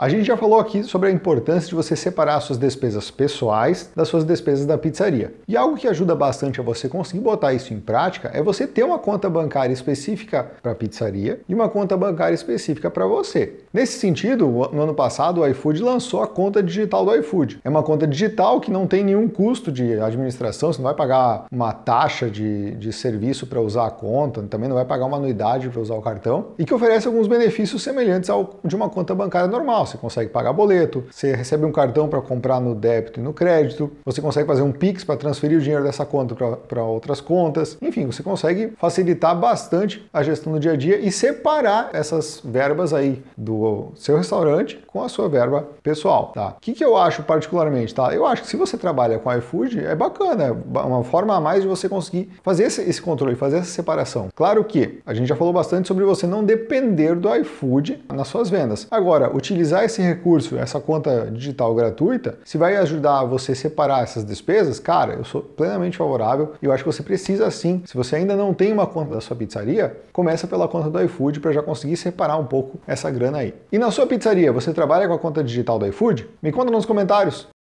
A gente já falou aqui sobre a importância de você separar suas despesas pessoais das suas despesas da pizzaria. E algo que ajuda bastante a você conseguir botar isso em prática é você ter uma conta bancária específica para a pizzaria e uma conta bancária específica para você. Nesse sentido, no ano passado o iFood lançou a conta digital do iFood. É uma conta digital que não tem nenhum custo de administração, você não vai pagar uma taxa de, de serviço para usar a conta, também não vai pagar uma anuidade para usar o cartão e que oferece alguns benefícios semelhantes ao de uma conta bancária normal você consegue pagar boleto, você recebe um cartão para comprar no débito e no crédito, você consegue fazer um Pix para transferir o dinheiro dessa conta para outras contas. Enfim, você consegue facilitar bastante a gestão do dia a dia e separar essas verbas aí do seu restaurante com a sua verba pessoal, tá? O que, que eu acho particularmente, tá? Eu acho que se você trabalha com iFood, é bacana, é uma forma a mais de você conseguir fazer esse, esse controle, fazer essa separação. Claro que a gente já falou bastante sobre você não depender do iFood nas suas vendas. Agora, utilizar utilizar esse recurso, essa conta digital gratuita, se vai ajudar você a separar essas despesas, cara, eu sou plenamente favorável e eu acho que você precisa sim. Se você ainda não tem uma conta da sua pizzaria, começa pela conta do iFood para já conseguir separar um pouco essa grana aí. E na sua pizzaria, você trabalha com a conta digital do iFood? Me conta nos comentários.